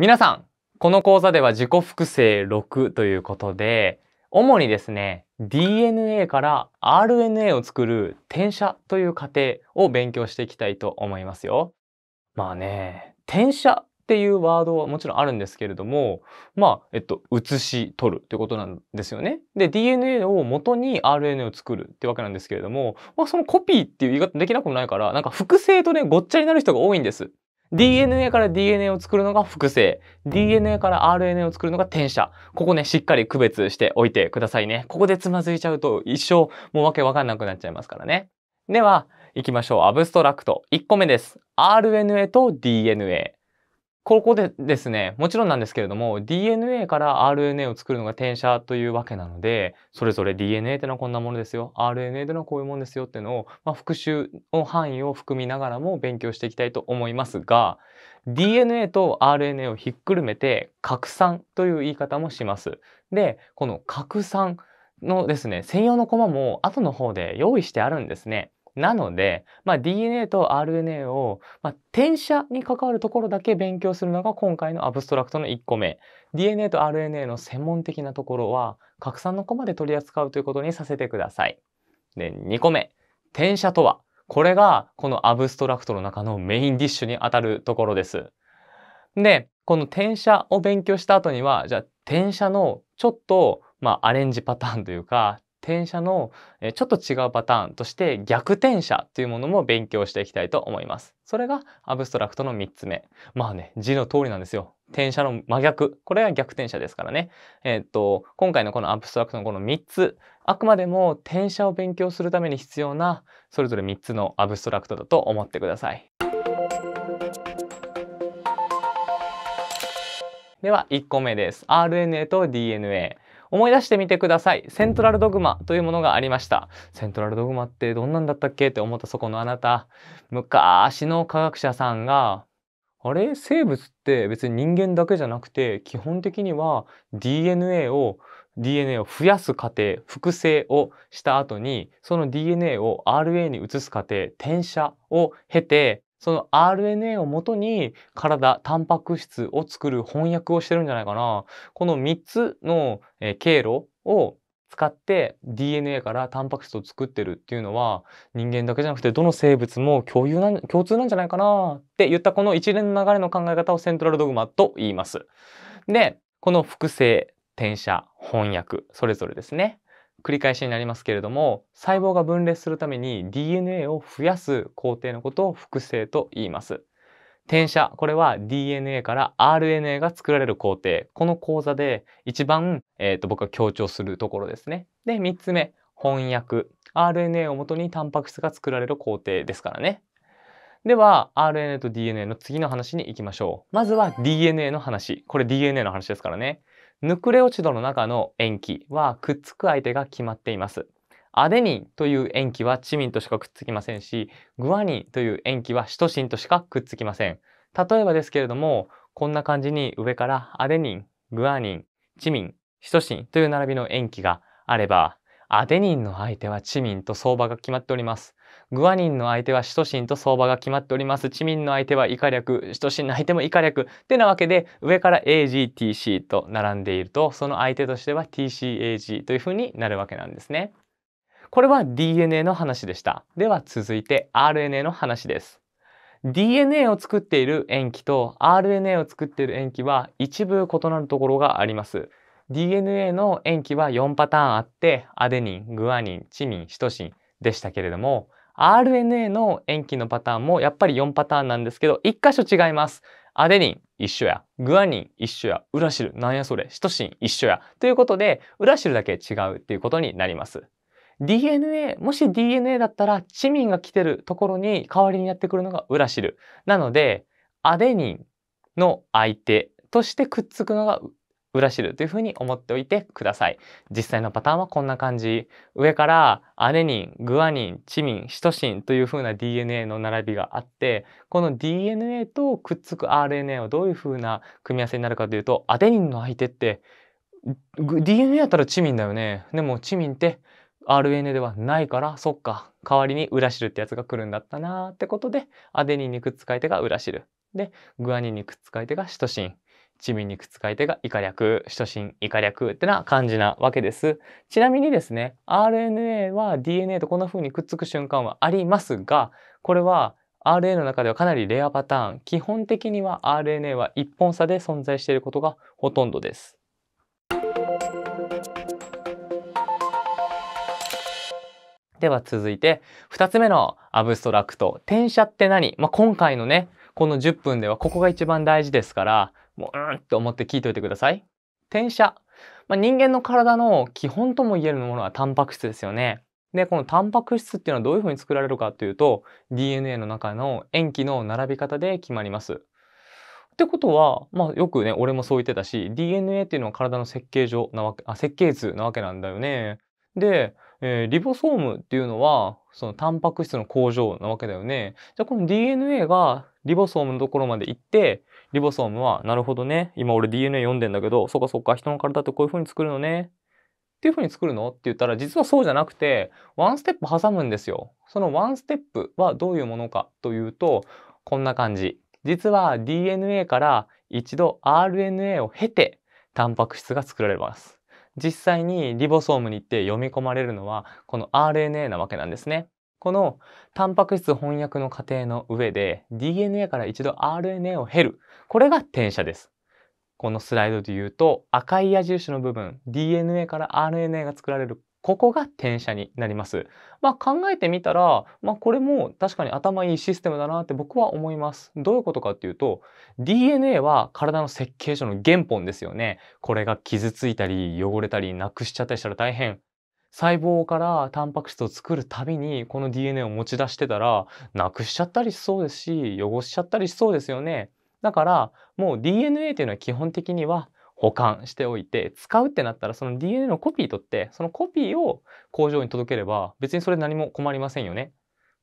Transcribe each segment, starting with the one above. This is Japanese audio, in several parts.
皆さん、この講座では自己複製6ということで、主にですね、DNA から RNA を作る転写という過程を勉強していきたいと思いますよ。まあね、転写っていうワードはもちろんあるんですけれども、まあ、えっと、写し取るってことなんですよね。で、DNA を元に RNA を作るってわけなんですけれども、まあ、そのコピーっていう言い方できなくもないから、なんか複製とね、ごっちゃになる人が多いんです。DNA から DNA を作るのが複製。DNA から RNA を作るのが転写。ここね、しっかり区別しておいてくださいね。ここでつまずいちゃうと一生もうわけわかんなくなっちゃいますからね。では、行きましょう。アブストラクト。1個目です。RNA と DNA。ここでですね、もちろんなんですけれども、DNA から RNA を作るのが転写というわけなので、それぞれ DNA ってのはこんなものですよ、RNA ってのはこういうものですよっていうのを、まあ、復習の範囲を含みながらも勉強していきたいと思いますが、DNA と RNA をひっくるめて、拡散という言い方もします。で、この拡散のですね、専用のコマも後の方で用意してあるんですね。なので、まあ、DNA と RNA を、まあ、転写に関わるところだけ勉強するのが今回のアブストラクトの1個目。DNA と RNA の専門的なところは、拡散のコマで取り扱うということにさせてください。で、2個目。転写とは。これが、このアブストラクトの中のメインディッシュにあたるところです。で、この転写を勉強した後には、じゃあ転写のちょっと、まあ、アレンジパターンというか、転写のちょっと違うパターンとして逆転写というものも勉強していきたいと思います。それがアブストラクトの3つ目。まあね、字の通りなんですよ。転写の真逆。これは逆転写ですからね。えー、っと、今回のこのアブストラクトのこの3つ、あくまでも転写を勉強するために必要なそれぞれ3つのアブストラクトだと思ってください。では1個目です。RNA と DNA。思い出してみてください。セントラルドグマというものがありました。セントラルドグマってどんなんだったっけって思ったそこのあなた。昔の科学者さんが、あれ生物って別に人間だけじゃなくて、基本的には DNA を DNA を増やす過程、複製をした後に、その DNA を RA に移す過程、転写を経て、その RNA をもとに体、タンパク質を作る翻訳をしてるんじゃないかな。この3つの、え経路を使って DNA からタンパク質を作ってるっていうのは人間だけじゃなくてどの生物も共有なん共通なんじゃないかなって言ったこの一連の流れの考え方をセントラルドグマと言います。で、この複製、転写、翻訳、それぞれですね。繰り返しになりますけれども細胞が分裂するために DNA を増やす工程のことを複製と言います。転写これは DNA から RNA が作られる工程この講座で一番、えーと、僕が強調するところですね。で3つ目翻訳 RNA をもとにタンパク質が作られる工程ですからね。では RNA と DNA の次の話に行きましょう。まずは DNA の話これ DNA の話ですからね。ヌクレオチドの中の塩基はくっつく相手が決まっています。アデニンという塩基はチミンとしかくっつきませんし、グアニンという塩基はシトシンとしかくっつきません。例えばですけれども、こんな感じに上からアデニン、グアニン、チミン、シトシンという並びの塩基があれば、アデニンの相手はチミンと相場が決まっております。グアニンの相手はシトシンと相場が決まっております。チミンの相手はイカ略、シトシンの相手もイカ略。ってなわけで、上から AGTC と並んでいると、その相手としては TCAG というふうになるわけなんですね。これは DNA の話でした。では続いて RNA の話です。DNA を作っている塩基と RNA を作っている塩基は一部異なるところがあります。DNA の塩基は4パターンあってアデニン、グアニン、チミン、シトシンでしたけれども RNA の塩基のパターンもやっぱり4パターンなんですけど、1箇所違います。アデニン一緒や、グアニン一緒や、ウラシル、なんやそれ、シトシン一緒や。ということで、ウラシルだけ違うっていうことになります。DNA、もし DNA だったら、チミンが来てるところに代わりにやってくるのがウラシル。なので、アデニンの相手としてくっつくのが裏汁というふうに思っておいてください。実際のパターンはこんな感じ。上からアデニン、グアニン、チミン、シトシンというふうな DNA の並びがあって、この DNA とくっつく RNA はどういうふうな組み合わせになるかというと、アデニンの相手って DNA やったらチミンだよね。でもチミンって RNA ではないから、そっか、代わりに裏汁ってやつが来るんだったなーってことで、アデニンにくっつかい手が裏汁。で、グアニンにくっつかい手がシトシン。地味靴使い手が以下略、首心以下略ってな感じなわけです。ちなみにですね、RNA は DNA とこんな風にくっつく瞬間はありますが、これは RNA の中ではかなりレアパターン、基本的には RNA は1本差で存在していることがほとんどです。では続いて2つ目のアブストラクト転写って何、まあ、今回のねこの10分ではここが一番大事ですからもう、うんって思って聞いおいてください。転写。まあ、人間の体の基本とも言えるものはタンパク質ですよね。で、このタンパク質っていうのはどういうふうに作られるかというと、DNA の中の塩基の並び方で決まります。ってことは、まあ、よくね、俺もそう言ってたし、DNA っていうのは体の設計上なわけ、あ、設計図なわけなんだよね。で、えー、リボソームっていうのは、そのタンパク質の工場なわけだよね。じゃあこの DNA がリボソームのところまで行って、リボソームは、なるほどね。今俺 DNA 読んでんだけど、そっかそっか、人の体ってこういう風に作るのね。っていう風に作るのって言ったら、実はそうじゃなくて、ワンステップ挟むんですよ。そのワンステップはどういうものかというと、こんな感じ。実は DNA から一度 RNA を経て、タンパク質が作られます。実際にリボソームに行って読み込まれるのはこの RNA なわけなんですね。このタンパク質翻訳の過程の上で DNA から一度 RNA を経る。これが転写です。このスライドで言うと赤い矢印の部分 DNA から RNA が作られるここが転写になります。まあ、考えてみたら、まあ、これも確かに頭いいシステムだなって僕は思います。どういうことかっていうと、DNA は体の設計上の原本ですよね。これが傷ついたり、汚れたり、なくしちゃったりしたら大変。細胞からタンパク質を作るたびにこの DNA を持ち出してたらなくしちゃったりしそうですし汚しちゃったりしそうですよね。だからもう DNA というのは基本的には保管しておいて使うってなったらその DNA のコピー取ってそのコピーを工場に届ければ別にそれ何も困りませんよね。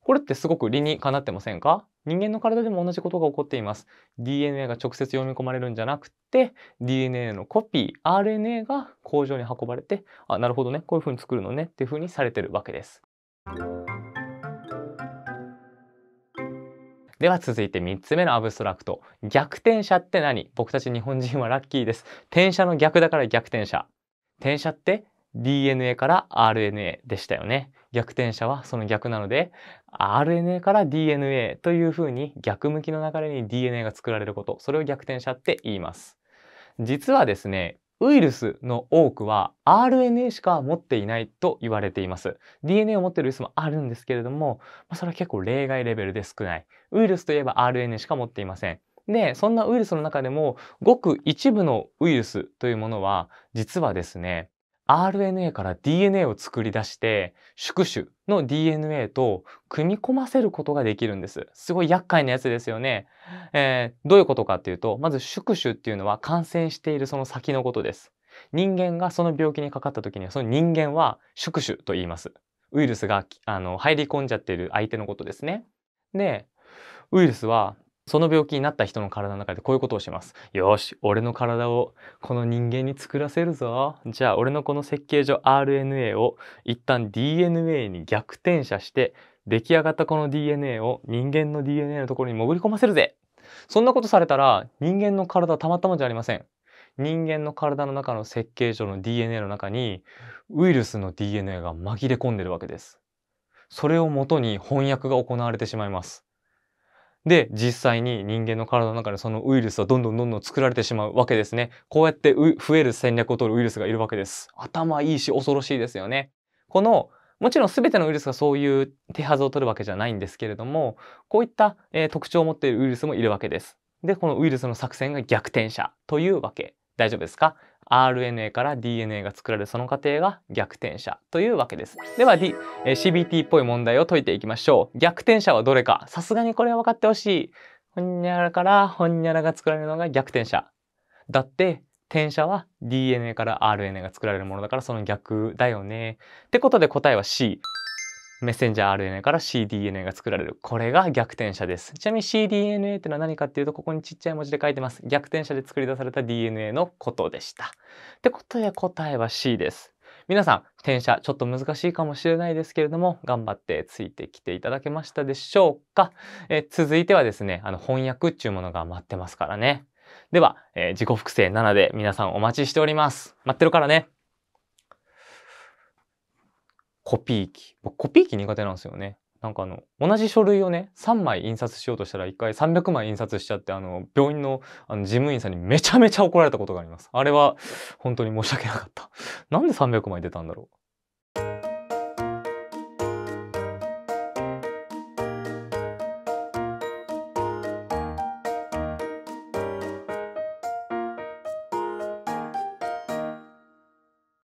これってすごく理にかなってませんか人間の体でも同じことが起こっています。DNA が直接読み込まれるんじゃなくて DNA のコピー RNA が工場に運ばれてあなるほどねこういうふうに作るのねっていうふうにされてるわけです。では続いて3つ目のアブストラクト。逆転車って何僕たち日本人はラッキーです。転写の逆だから逆転車。転写って DNA から RNA でしたよね。逆転車はその逆なので RNA から DNA というふうに逆向きの流れに DNA が作られることそれを逆転車って言います実はですねウイルスの多くは RNA しか持っていないと言われています。DNA を持っているウイルスもあるんですけれども、まあ、それは結構例外レベルで少ない。ウイルスといえば RNA しか持っていません。で、そんなウイルスの中でも、ごく一部のウイルスというものは、実はですね、RNA から DNA を作り出して宿主の DNA と組み込ませることができるんです。すごい厄介なやつですよね。えー、どういうことかっていうとまず宿主っていうのは感染しているその先のことです。人間がその病気にかかった時にはその人間は宿主と言います。ウイルスがあの入り込んじゃっている相手のことですね。でウイルスはその病気になった人の体の中でこういうことをします。よし、俺の体をこの人間に作らせるぞ。じゃあ俺のこの設計上 RNA を一旦 DNA に逆転写して出来上がったこの DNA を人間の DNA のところに潜り込ませるぜ。そんなことされたら人間の体たまったもんじゃありません。人間の体の中の設計上の DNA の中にウイルスの DNA が紛れ込んでるわけです。それをもとに翻訳が行われてしまいます。で、実際に人間の体の中でそのウイルスはどんどんどんどん作られてしまうわけですね。こうやって増える戦略を取るウイルスがいるわけです。頭いいし恐ろしいですよね。このもちろん全てのウイルスがそういう手はずを取るわけじゃないんですけれども、こういった、えー、特徴を持っているウイルスもいるわけです。で、このウイルスの作戦が逆転者というわけ。大丈夫ですか RNA から DNA が作られるその過程が逆転者というわけです。では、D、え CBT っぽい問題を解いていきましょう。逆転者はどれかさすがにこれは分かってほしい。ほんにゃらからほんにゃらが作られるのが逆転者。だって、転写は DNA から RNA が作られるものだからその逆だよね。ってことで答えは C。メッセンジャー RNA から cDNA が作られる。これが逆転者です。ちなみに cDNA ってのは何かっていうと、ここにちっちゃい文字で書いてます。逆転者で作り出された DNA のことでした。ってことで答えは C です。皆さん、転写ちょっと難しいかもしれないですけれども、頑張ってついてきていただけましたでしょうかえ続いてはですね、あの翻訳っていうものが待ってますからね。では、えー、自己複製7で皆さんお待ちしております。待ってるからね。コピー機。僕、コピー機苦手なんですよね。なんかあの、同じ書類をね、3枚印刷しようとしたら1回300枚印刷しちゃって、あの、病院のあの事務員さんにめちゃめちゃ怒られたことがあります。あれは、本当に申し訳なかった。なんで300枚出たんだろう。